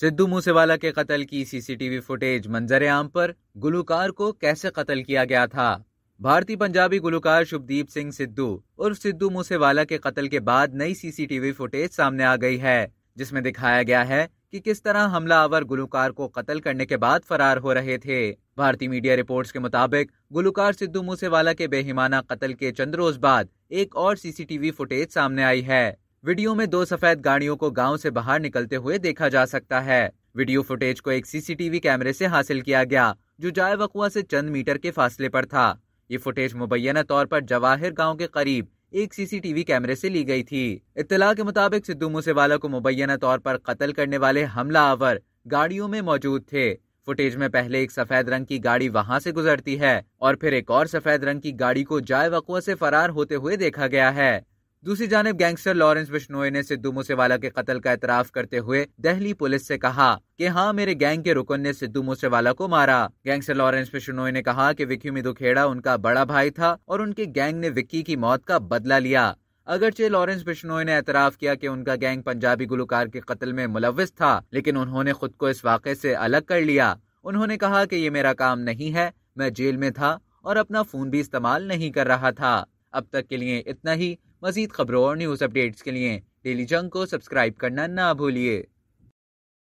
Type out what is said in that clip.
सिद्धू मूसेवाला के कत्ल की सीसीटीवी फुटेज मंजरे आम पर गुलकार को कैसे कत्ल किया गया था भारतीय पंजाबी गुलकार शुभदीप सिंह सिद्धू उर्फ सिद्धू मूसेवाला के कत्ल के बाद नई सीसीटीवी फुटेज सामने आ गई है जिसमें दिखाया गया है कि किस तरह हमलावर गुलकार को कत्ल करने के बाद फरार हो रहे थे भारतीय मीडिया रिपोर्ट्स के मुताबिक गुलकार सिद्धू मूसेवाला के बेहिमाना कत्ल के चंद रोज बाद एक और सीसीटीवी फुटेज सामने आई है वीडियो में दो सफेद गाड़ियों को गांव से बाहर निकलते हुए देखा जा सकता है वीडियो फुटेज को एक सीसीटीवी कैमरे से हासिल किया गया जो जाय वकुआ से चंद मीटर के फासले पर था ये फुटेज मुबैना तौर पर जवाहिर गांव के करीब एक सीसीटीवी कैमरे से ली गई थी इतला के मुताबिक सिद्धू मूसेवाला को मुबैना तौर पर कत्ल करने वाले हमला आवर गाड़ियों में मौजूद थे फुटेज में पहले एक सफेद रंग की गाड़ी वहां से गुजरती है और फिर एक और सफेद रंग की गाड़ी को जाय वकुआ से फरार होते हुए देखा गया है दूसरी जानब गैंगस्टर लॉरेंस बिश्नोई ने सिद्धू मूसेवाला के कत्ल का एतराफ करते हुए दहली पुलिस से कहा कि हाँ मेरे गैंग के रुकन ने सिद्धू मूसेवाला को मारा गैंगस्टर लॉरेंस बिश्नोए ने कहा कि विक्की मिदुखेड़ा उनका बड़ा भाई था और उनके गैंग ने विक्की की मौत का बदला लिया अगरचे लॉरेंस बिश्नोई ने एतराफ किया कि उनका गैंग पंजाबी गुलकार के कत्ल में मुलविस था लेकिन उन्होंने खुद को इस वाक़े से अलग कर लिया उन्होंने कहा कि ये मेरा काम नहीं है मैं जेल में था और अपना फोन भी इस्तेमाल नहीं कर रहा था अब तक के लिए इतना ही मजीद खबरों और न्यूज़ अपडेट्स के लिए डेली जंग को सब्सक्राइब करना ना भूलिए